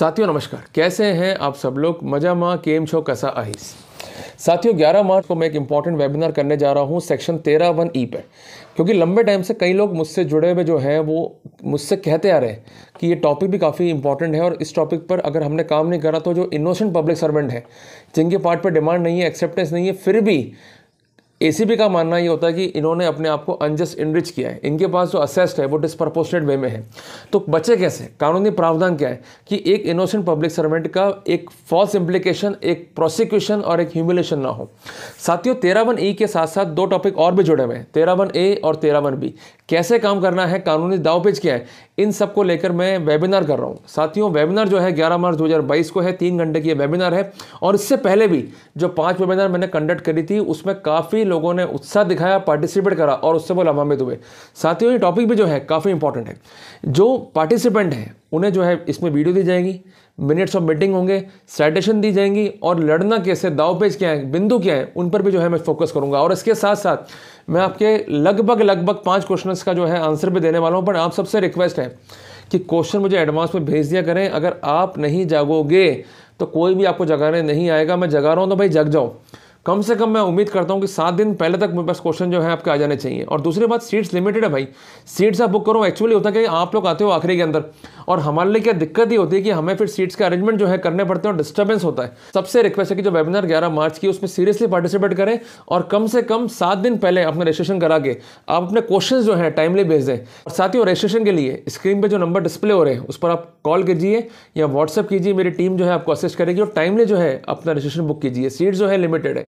साथियों नमस्कार कैसे हैं आप सब लोग मजा माँ केम छो कसा आहिस साथियों 11 मार्च को मैं एक इंपॉर्टेंट वेबिनार करने जा रहा हूँ सेक्शन तेरह वन ई e पे क्योंकि लंबे टाइम से कई लोग मुझसे जुड़े हुए जो हैं वो मुझसे कहते आ रहे हैं कि ये टॉपिक भी काफ़ी इंपॉर्टेंट है और इस टॉपिक पर अगर हमने काम नहीं करा तो जो इनोसेंट पब्लिक सर्वेंट है जिनके पार्ट पर डिमांड नहीं है एक्सेप्टेंस नहीं है फिर भी एसीबी का मानना ये होता है कि इन्होंने अपने आप को अनजस्ट इनरिच किया है इनके पास जो असेस्ट है वो डिस्प्रपोर्शनेट वे में है तो बचे कैसे कानूनी प्रावधान क्या है कि एक इनोसेंट पब्लिक सर्वेंट का एक फॉल्स इम्प्लीकेशन एक प्रोसिक्यूशन और एक ह्यूमिलेशन ना हो साथियों तेरा वन ई e के साथ साथ दो टॉपिक और भी जुड़े हुए हैं तेरह वन ए और तेरा वन बी कैसे काम करना है कानूनी पेज क्या है इन सब को लेकर मैं वेबिनार कर रहा हूँ साथियों वेबिनार जो है 11 मार्च 2022 को है तीन घंटे की वेबिनार है और इससे पहले भी जो पांच वेबिनार मैंने कंडक्ट करी थी उसमें काफ़ी लोगों ने उत्साह दिखाया पार्टिसिपेट करा और उससे वो लाभान्वित हुए साथियों ये टॉपिक भी जो है काफ़ी इंपॉर्टेंट है जो पार्टिसिपेंट हैं उन्हें जो है इसमें वीडियो दी जाएगी मिनट्स ऑफ मीटिंग होंगे साइटेशन दी जाएंगी और लड़ना कैसे दाव पेज क्या है बिंदु क्या है उन पर भी जो है मैं फोकस करूंगा और इसके साथ साथ मैं आपके लगभग लगभग पाँच क्वेश्चन का जो है आंसर भी देने वाला हूँ पर आप सबसे रिक्वेस्ट है कि क्वेश्चन मुझे एडवांस में भेज दिया करें अगर आप नहीं जागोगे तो कोई भी आपको जगाने नहीं आएगा मैं जगा रहा हूँ तो भाई जग जाओ कम से कम मैं उम्मीद करता हूँ कि सात दिन पहले तक मेरे पास क्वेश्चन जो है आपके आ जाने चाहिए और दूसरी बात सीट्स लिमिटेड है भाई सीट्स आप बुक करो एक्चुअली होता है कि आप लोग आते हो आखिरी के अंदर और हमारे लिए क्या दिक्कत ही होती है कि हमें फिर सीट्स का अरेंजमेंट जो है करने पड़ते हैं और डिस्टर्बेंस होता है सबसे रिक्वेस्ट है कि जो वेबिनार ग्यारह मार्च की उसमें सीरियसली पार्टिसिपेट करें और कम से कम सात दिन पहले अपना रजिस्ट्रेशन करा के आप अपने क्वेश्चन जो है टाइमली भेज दें और साथ ही रजिस्ट्रेशन के लिए स्क्रीन पर जो नंबर डिस्प्ले हो रहे हैं उस पर आप कॉल कीजिए या व्हाट्सअप कीजिए मेरी टीम जो है आपको असिस्ट करेगी और टाइमली जो है अपना रजिस्ट्रेशन बुक कीजिए सीट जो है लिमिटेड है